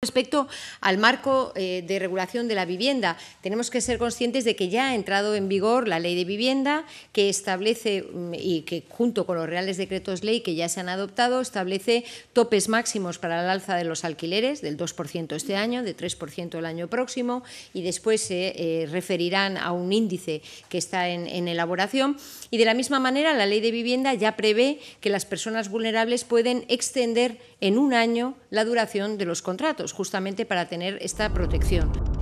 Respecto al marco eh, de regulación de la vivienda, tenemos que ser conscientes de que ya ha entrado en vigor la ley de vivienda que establece mm, y que junto con los reales decretos ley que ya se han adoptado establece topes máximos para el alza de los alquileres del 2% este año, del 3% el año próximo y después se eh, referirán a un índice que está en elaboración. Y de la misma manera la ley de vivienda ya prevé que las personas vulnerables pueden extender en un año la duración de los contratos justamente para tener esta protección.